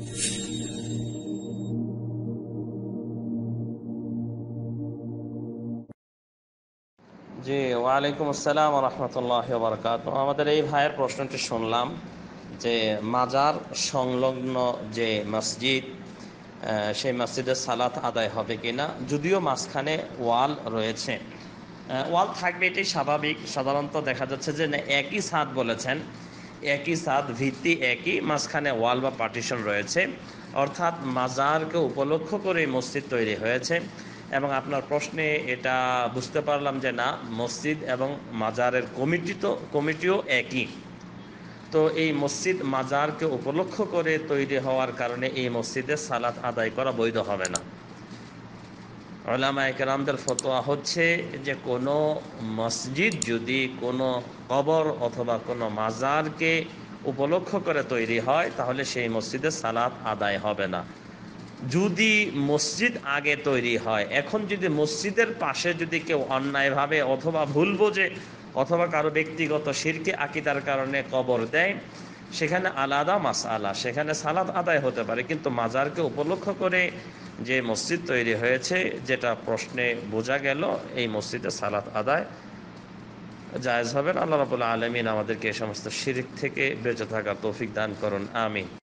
জি ওয়ালাইকুম আসসালাম রহমতুল্লাহ বরকাত আমাদের এই ভাইয়ের প্রশ্নটি শুনলাম যে মাজার সংলগ্ন যে মসজিদ সেই মসজিদের সালাত আদায় হবে কিনা যদিও মাঝখানে ওয়াল রয়েছে ওয়াল থাকবে এটি স্বাভাবিক সাধারণত দেখা যাচ্ছে যে একই সাদ বলেছেন একই সাদ ভিত্তি একই মাঝখানে ওয়াল বা পার্টিশন রয়েছে অর্থাৎ মাজারকে উপলক্ষ করে মসজিদ তৈরি হয়েছে এবং আপনার প্রশ্নে এটা বুঝতে পারলাম যে না মসজিদ এবং মাজারের কমিটি তো কমিটিও একই তো এই মসজিদ মাজারকে উপলক্ষ করে তৈরি হওয়ার কারণে এই মসজিদে সালাত আদায় করা বৈধ হবে না ওলামা একরামদের ফতোয়া হচ্ছে যে কোনো মসজিদ যদি কোনো কবর অথবা কোনো মাজারকে উপলক্ষ করে তৈরি হয় তাহলে সেই মসজিদে সালাত আদায় হবে না যদি মসজিদ আগে তৈরি হয় এখন যদি মসজিদের পাশে যদি কেউ অন্যায়ভাবে অথবা ভুল যে অথবা কারো ব্যক্তিগত শিরকে আকিদার কারণে কবর দেয় সেখানে আলাদা মাস আলা সেখানে সালাদ আদায় হতে পারে কিন্তু মাজারকে উপলক্ষ করে যে মসজিদ তৈরি হয়েছে যেটা প্রশ্নে বোঝা গেল এই মসজিদে সালাদ আদায় জায়জ হবেন আল্লাহ রাবুল্লাহ আলমিন আমাদেরকে এই সমস্ত শিরিক থেকে বেঁচে থাকা তৌফিক দান করুন আমিন